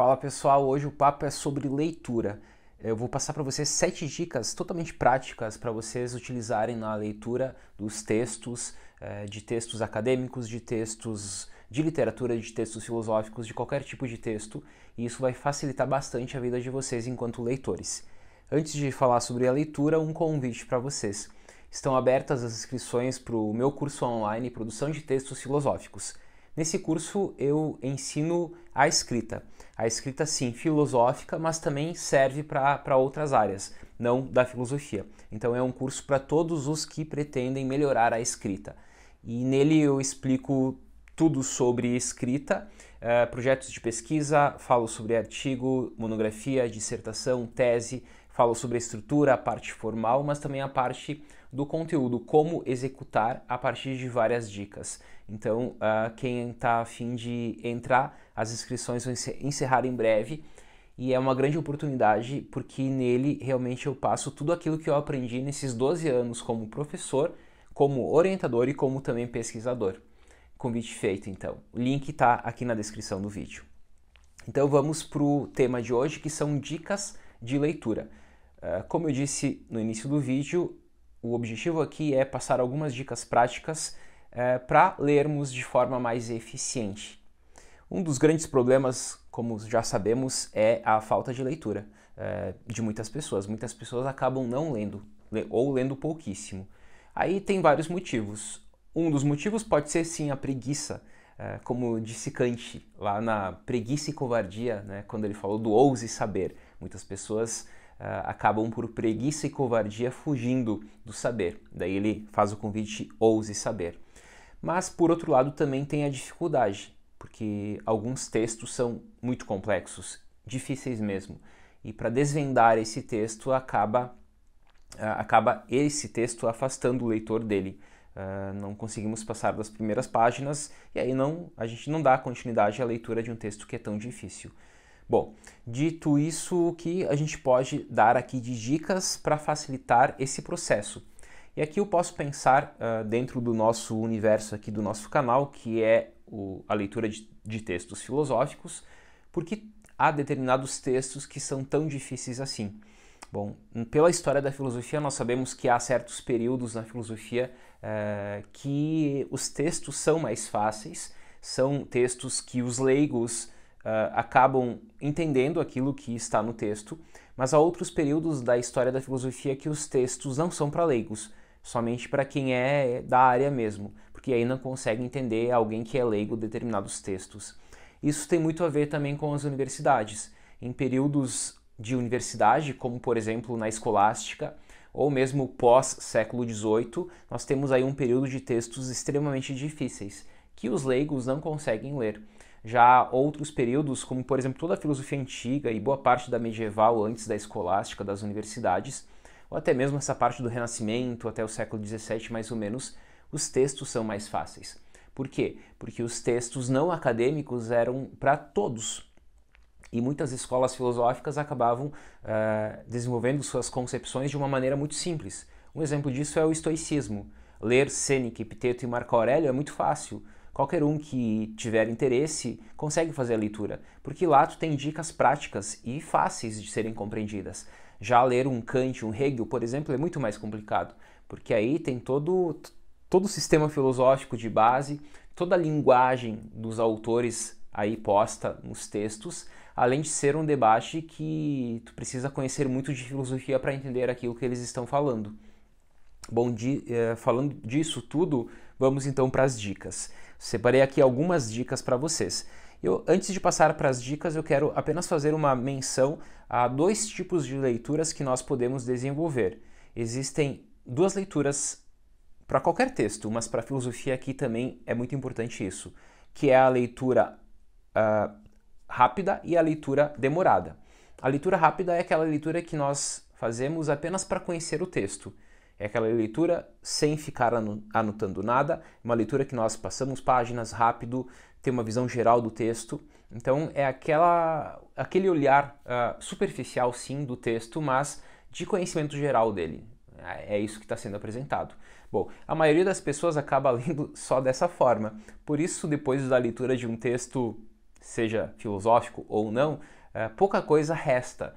Fala pessoal, hoje o papo é sobre leitura. Eu vou passar para vocês sete dicas totalmente práticas para vocês utilizarem na leitura dos textos, eh, de textos acadêmicos, de textos de literatura, de textos filosóficos, de qualquer tipo de texto, e isso vai facilitar bastante a vida de vocês enquanto leitores. Antes de falar sobre a leitura, um convite para vocês. Estão abertas as inscrições para o meu curso online Produção de Textos Filosóficos. Nesse curso eu ensino a escrita. A escrita, sim, filosófica, mas também serve para outras áreas, não da filosofia. Então é um curso para todos os que pretendem melhorar a escrita. E nele eu explico tudo sobre escrita, eh, projetos de pesquisa, falo sobre artigo, monografia, dissertação, tese, falo sobre a estrutura, a parte formal, mas também a parte do conteúdo, como executar a partir de várias dicas. Então, uh, quem está afim de entrar, as inscrições vão encerrar em breve e é uma grande oportunidade porque nele realmente eu passo tudo aquilo que eu aprendi nesses 12 anos como professor, como orientador e como também pesquisador. Convite feito então. O link está aqui na descrição do vídeo. Então vamos para o tema de hoje que são dicas de leitura. Ah, como eu disse no início do vídeo, o objetivo aqui é passar algumas dicas práticas é, para lermos de forma mais eficiente. Um dos grandes problemas, como já sabemos, é a falta de leitura é, de muitas pessoas. Muitas pessoas acabam não lendo ou lendo pouquíssimo. Aí tem vários motivos. Um dos motivos pode ser sim a preguiça, é, como disse Kant lá na Preguiça e Covardia, né, quando ele falou do ouse saber. Muitas pessoas ah, acabam por preguiça e covardia fugindo do saber. Daí ele faz o convite ouse saber. Mas por outro lado também tem a dificuldade, porque alguns textos são muito complexos, difíceis mesmo. E para desvendar esse texto acaba ah, acaba esse texto afastando o leitor dele. Uh, não conseguimos passar das primeiras páginas e aí não a gente não dá continuidade à leitura de um texto que é tão difícil. Bom, dito isso, o que a gente pode dar aqui de dicas para facilitar esse processo? E aqui eu posso pensar uh, dentro do nosso universo aqui do nosso canal, que é o, a leitura de, de textos filosóficos, porque há determinados textos que são tão difíceis assim. Bom, pela história da filosofia, nós sabemos que há certos períodos na filosofia uh, que os textos são mais fáceis, são textos que os leigos uh, acabam entendendo aquilo que está no texto, mas há outros períodos da história da filosofia que os textos não são para leigos, somente para quem é da área mesmo, porque aí não consegue entender alguém que é leigo determinados textos. Isso tem muito a ver também com as universidades. Em períodos de universidade, como por exemplo na escolástica, ou mesmo pós-século XVIII, nós temos aí um período de textos extremamente difíceis, que os leigos não conseguem ler. Já outros períodos, como por exemplo toda a filosofia antiga e boa parte da medieval antes da escolástica das universidades, ou até mesmo essa parte do Renascimento até o século XVII mais ou menos, os textos são mais fáceis. Por quê? Porque os textos não acadêmicos eram para todos. E muitas escolas filosóficas acabavam uh, desenvolvendo suas concepções de uma maneira muito simples. Um exemplo disso é o estoicismo. Ler Sêneca, Epiteto e Marco Aurélio é muito fácil. Qualquer um que tiver interesse consegue fazer a leitura, porque lá tu tem dicas práticas e fáceis de serem compreendidas. Já ler um Kant, um Hegel, por exemplo, é muito mais complicado, porque aí tem todo todo o sistema filosófico de base, toda a linguagem dos autores aí posta nos textos, além de ser um debate que tu precisa conhecer muito de filosofia para entender aquilo que eles estão falando. Bom, de, eh, falando disso tudo, vamos então para as dicas. Separei aqui algumas dicas para vocês. Eu, antes de passar para as dicas, eu quero apenas fazer uma menção a dois tipos de leituras que nós podemos desenvolver. Existem duas leituras para qualquer texto, mas para a filosofia aqui também é muito importante isso, que é a leitura uh, rápida e a leitura demorada. A leitura rápida é aquela leitura que nós fazemos apenas para conhecer o texto. É aquela leitura sem ficar anotando nada, uma leitura que nós passamos páginas rápido, tem uma visão geral do texto. Então é aquela, aquele olhar uh, superficial sim do texto, mas de conhecimento geral dele. É, é isso que está sendo apresentado. Bom, a maioria das pessoas acaba lendo só dessa forma. Por isso, depois da leitura de um texto, seja filosófico ou não, uh, pouca coisa resta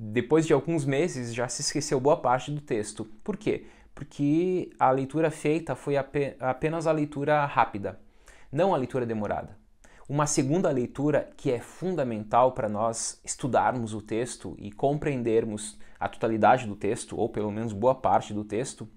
depois de alguns meses já se esqueceu boa parte do texto. Por quê? Porque a leitura feita foi apenas a leitura rápida, não a leitura demorada. Uma segunda leitura que é fundamental para nós estudarmos o texto e compreendermos a totalidade do texto, ou pelo menos boa parte do texto,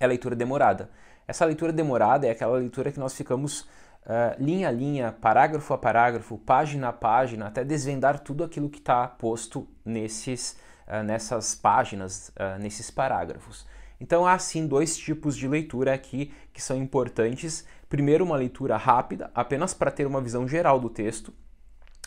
é a leitura demorada. Essa leitura demorada é aquela leitura que nós ficamos uh, linha a linha, parágrafo a parágrafo, página a página, até desvendar tudo aquilo que está posto nesses, uh, nessas páginas, uh, nesses parágrafos. Então há sim dois tipos de leitura aqui que são importantes. Primeiro, uma leitura rápida, apenas para ter uma visão geral do texto,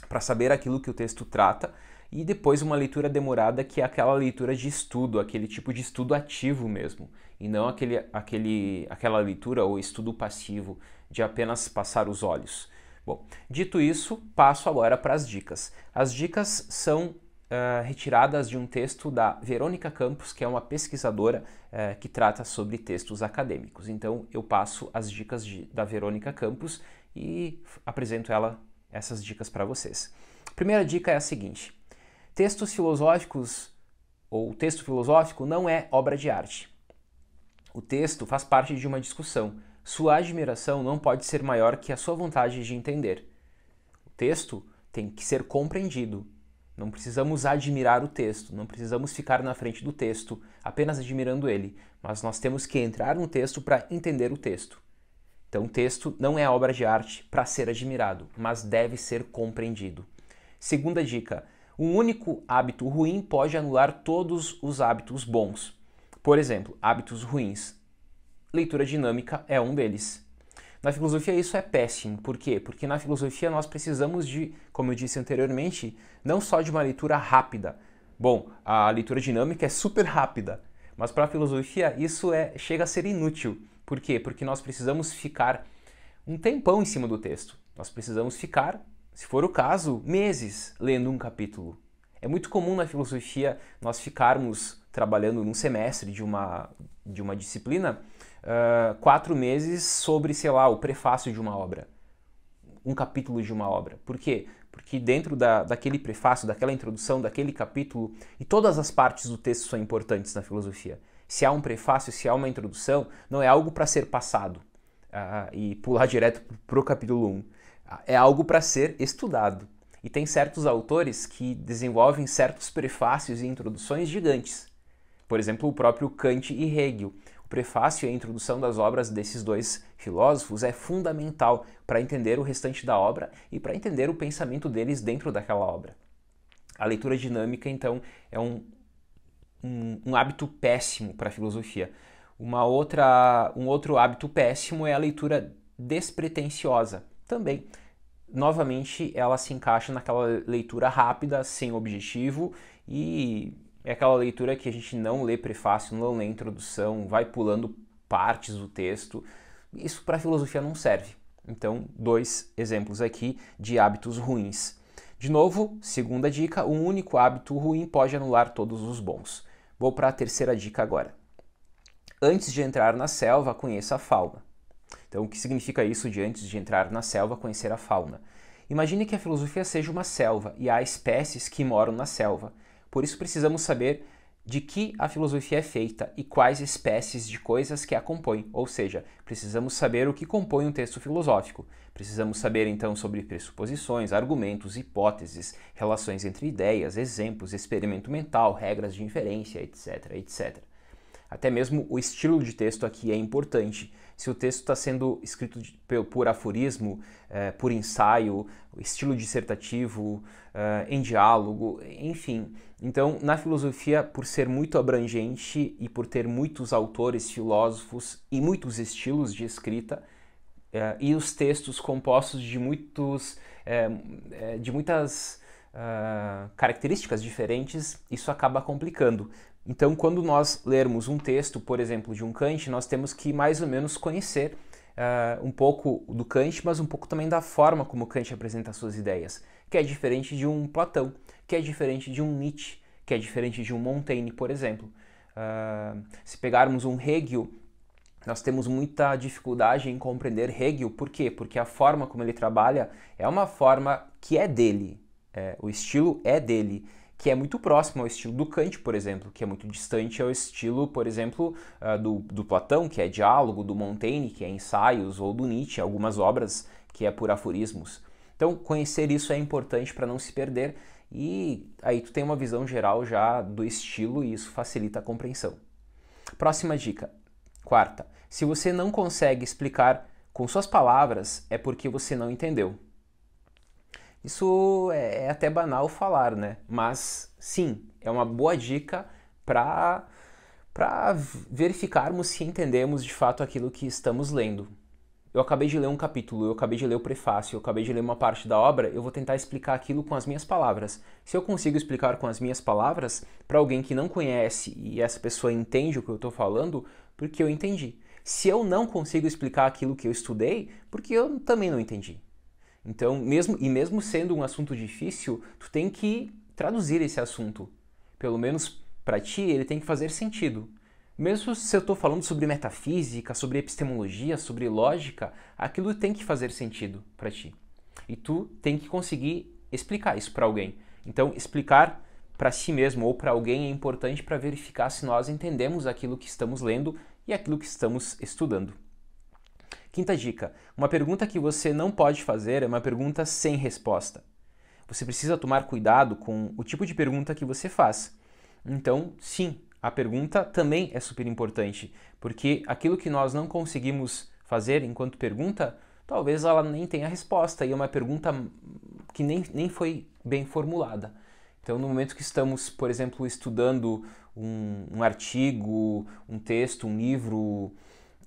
para saber aquilo que o texto trata, e depois uma leitura demorada, que é aquela leitura de estudo, aquele tipo de estudo ativo mesmo, e não aquele, aquele, aquela leitura ou estudo passivo de apenas passar os olhos. Bom, dito isso, passo agora para as dicas. As dicas são Uh, retiradas de um texto da Verônica Campos, que é uma pesquisadora uh, que trata sobre textos acadêmicos. Então eu passo as dicas de, da Verônica Campos e apresento ela essas dicas para vocês. Primeira dica é a seguinte: textos filosóficos ou texto filosófico não é obra de arte. O texto faz parte de uma discussão, sua admiração não pode ser maior que a sua vontade de entender. O texto tem que ser compreendido. Não precisamos admirar o texto, não precisamos ficar na frente do texto apenas admirando ele, mas nós temos que entrar no texto para entender o texto. Então, o texto não é obra de arte para ser admirado, mas deve ser compreendido. Segunda dica: um único hábito ruim pode anular todos os hábitos bons. Por exemplo, hábitos ruins leitura dinâmica é um deles. Na filosofia isso é péssimo. Por quê? Porque na filosofia nós precisamos de, como eu disse anteriormente, não só de uma leitura rápida. Bom, a leitura dinâmica é super rápida, mas para a filosofia isso é chega a ser inútil. Por quê? Porque nós precisamos ficar um tempão em cima do texto. Nós precisamos ficar, se for o caso, meses lendo um capítulo. É muito comum na filosofia nós ficarmos trabalhando num semestre de uma, de uma disciplina uh, quatro meses sobre, sei lá, o prefácio de uma obra, um capítulo de uma obra. Por quê? Porque dentro da, daquele prefácio, daquela introdução, daquele capítulo, e todas as partes do texto são importantes na filosofia. Se há um prefácio, se há uma introdução, não é algo para ser passado uh, e pular direto para o capítulo 1. Um. É algo para ser estudado. E tem certos autores que desenvolvem certos prefácios e introduções gigantes. Por exemplo, o próprio Kant e Hegel. O prefácio e a introdução das obras desses dois filósofos é fundamental para entender o restante da obra e para entender o pensamento deles dentro daquela obra. A leitura dinâmica, então, é um, um, um hábito péssimo para a filosofia. Uma outra, um outro hábito péssimo é a leitura despretensiosa. Também, novamente, ela se encaixa naquela leitura rápida, sem objetivo e é aquela leitura que a gente não lê prefácio, não lê introdução, vai pulando partes do texto. Isso para filosofia não serve. Então, dois exemplos aqui de hábitos ruins. De novo, segunda dica: um único hábito ruim pode anular todos os bons. Vou para a terceira dica agora. Antes de entrar na selva, conheça a fauna. Então, o que significa isso de antes de entrar na selva, conhecer a fauna? Imagine que a filosofia seja uma selva e há espécies que moram na selva. Por isso precisamos saber de que a filosofia é feita e quais espécies de coisas que a compõem, ou seja, precisamos saber o que compõe um texto filosófico. Precisamos saber então sobre pressuposições, argumentos, hipóteses, relações entre ideias, exemplos, experimento mental, regras de inferência, etc, etc. Até mesmo o estilo de texto aqui é importante, se o texto está sendo escrito de, por aforismo, é, por ensaio, estilo dissertativo, é, em diálogo, enfim. Então, na filosofia, por ser muito abrangente e por ter muitos autores, filósofos e muitos estilos de escrita, é, e os textos compostos de muitos, é, é, de muitas ah, características diferentes, isso acaba complicando. Então, quando nós lermos um texto, por exemplo, de um Kant, nós temos que mais ou menos conhecer uh, um pouco do Kant, mas um pouco também da forma como Kant apresenta suas ideias, que é diferente de um Platão, que é diferente de um Nietzsche, que é diferente de um Montaigne, por exemplo. Uh, se pegarmos um Hegel, nós temos muita dificuldade em compreender Hegel, por quê? Porque a forma como ele trabalha é uma forma que é dele, é, o estilo é dele, que é muito próximo ao estilo do Kant, por exemplo, que é muito distante ao estilo, por exemplo, uh, do, do Platão, que é diálogo, do Montaigne, que é ensaios, ou do Nietzsche, algumas obras que é por aforismos. Então, conhecer isso é importante para não se perder e aí tu tem uma visão geral já do estilo e isso facilita a compreensão. Próxima dica, quarta. Se você não consegue explicar com suas palavras, é porque você não entendeu. Isso é, é até banal falar, né? Mas sim, é uma boa dica para para verificarmos se entendemos de fato aquilo que estamos lendo. Eu acabei de ler um capítulo, eu acabei de ler o prefácio, eu acabei de ler uma parte da obra, eu vou tentar explicar aquilo com as minhas palavras. Se eu consigo explicar com as minhas palavras para alguém que não conhece e essa pessoa entende o que eu estou falando, porque eu entendi. Se eu não consigo explicar aquilo que eu estudei, porque eu também não entendi. Então, mesmo e mesmo sendo um assunto difícil, tu tem que traduzir esse assunto. Pelo menos para ti, ele tem que fazer sentido. Mesmo se eu estou falando sobre metafísica, sobre epistemologia, sobre lógica, aquilo tem que fazer sentido para ti. E tu tem que conseguir explicar isso para alguém. Então, explicar para si mesmo ou para alguém é importante para verificar se nós entendemos aquilo que estamos lendo e aquilo que estamos estudando. Quinta dica: uma pergunta que você não pode fazer é uma pergunta sem resposta. Você precisa tomar cuidado com o tipo de pergunta que você faz. Então, sim, a pergunta também é super importante, porque aquilo que nós não conseguimos fazer enquanto pergunta, talvez ela nem tenha resposta e é uma pergunta que nem, nem foi bem formulada. Então, no momento que estamos, por exemplo, estudando um, um artigo, um texto, um livro,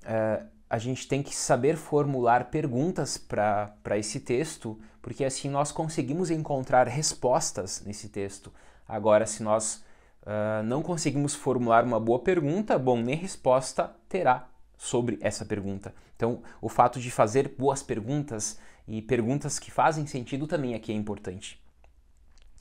uh, a gente tem que saber formular perguntas para esse texto, porque assim nós conseguimos encontrar respostas nesse texto. Agora, se nós uh, não conseguimos formular uma boa pergunta, bom, nem resposta terá sobre essa pergunta. Então, o fato de fazer boas perguntas e perguntas que fazem sentido também aqui é importante.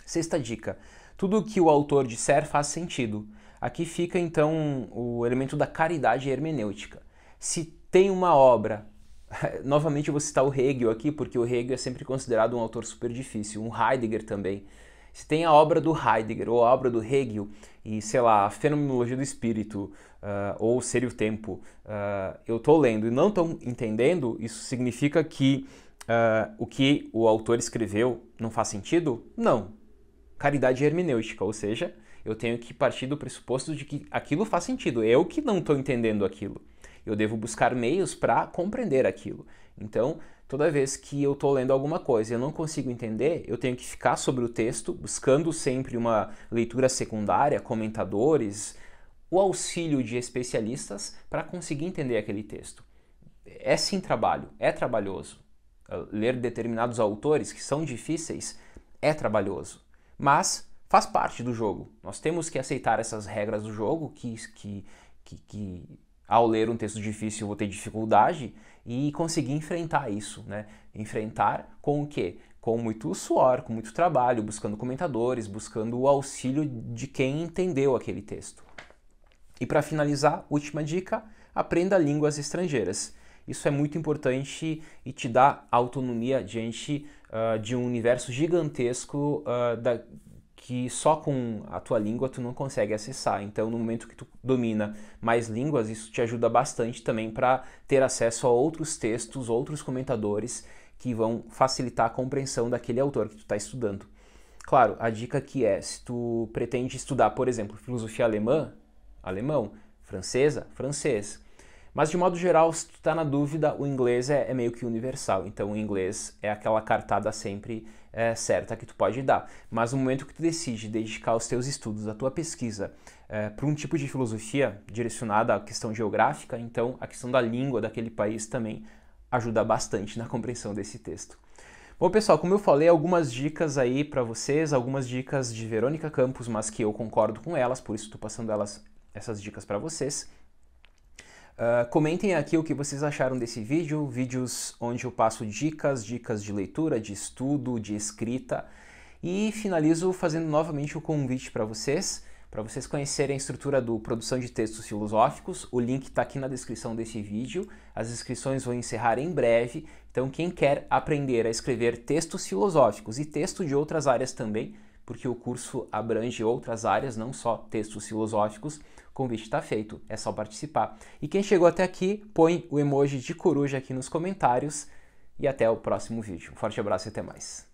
Sexta dica: tudo o que o autor disser faz sentido. Aqui fica então o elemento da caridade hermenêutica. Se tem uma obra, novamente eu vou citar o Hegel aqui, porque o Hegel é sempre considerado um autor super difícil, um Heidegger também. Se tem a obra do Heidegger ou a obra do Hegel, e sei lá, a Fenomenologia do Espírito, uh, ou Ser e o Tempo, uh, eu estou lendo e não estou entendendo, isso significa que uh, o que o autor escreveu não faz sentido? Não. Caridade hermenêutica, ou seja, eu tenho que partir do pressuposto de que aquilo faz sentido, eu que não estou entendendo aquilo eu devo buscar meios para compreender aquilo. Então, toda vez que eu estou lendo alguma coisa e eu não consigo entender, eu tenho que ficar sobre o texto, buscando sempre uma leitura secundária, comentadores, o auxílio de especialistas para conseguir entender aquele texto. É sim trabalho, é trabalhoso. Ah, ler determinados autores que são difíceis é trabalhoso, mas faz parte do jogo. Nós temos que aceitar essas regras do jogo que, que, que, que ao ler um texto difícil eu vou ter dificuldade e conseguir enfrentar isso, né? Enfrentar com o quê? Com muito suor, com muito trabalho, buscando comentadores, buscando o auxílio de quem entendeu aquele texto. E para finalizar, última dica: aprenda línguas estrangeiras. Isso é muito importante e te dá autonomia diante uh, de um universo gigantesco uh, da, que só com a tua língua tu não consegue acessar. Então, no momento que tu domina mais línguas, isso te ajuda bastante também para ter acesso a outros textos, outros comentadores que vão facilitar a compreensão daquele autor que tu está estudando. Claro, a dica que é, se tu pretende estudar, por exemplo, filosofia alemã, alemão, francesa, francês, mas de modo geral, se tu está na dúvida, o inglês é, é, meio que universal. Então o inglês é aquela cartada sempre é, certa que tu pode dar. Mas no momento que tu decide dedicar os teus estudos, a tua pesquisa é, para um tipo de filosofia direcionada à questão geográfica, então a questão da língua daquele país também ajuda bastante na compreensão desse texto. Bom, pessoal, como eu falei, algumas dicas aí para vocês, algumas dicas de Verônica Campos, mas que eu concordo com elas, por isso estou passando elas, essas dicas para vocês. Ah, comentem aqui o que vocês acharam desse vídeo, vídeos onde eu passo dicas, dicas de leitura, de estudo, de escrita. E finalizo fazendo novamente o convite para vocês, para vocês conhecerem a estrutura do Produção de Textos Filosóficos. O link está aqui na descrição desse vídeo. As inscrições vão encerrar em breve. Então, quem quer aprender a escrever textos filosóficos e texto de outras áreas também, porque o curso abrange outras áreas, não só textos filosóficos. O convite está feito, é só participar. E quem chegou até aqui, põe o emoji de coruja aqui nos comentários. E até o próximo vídeo. Um forte abraço e até mais.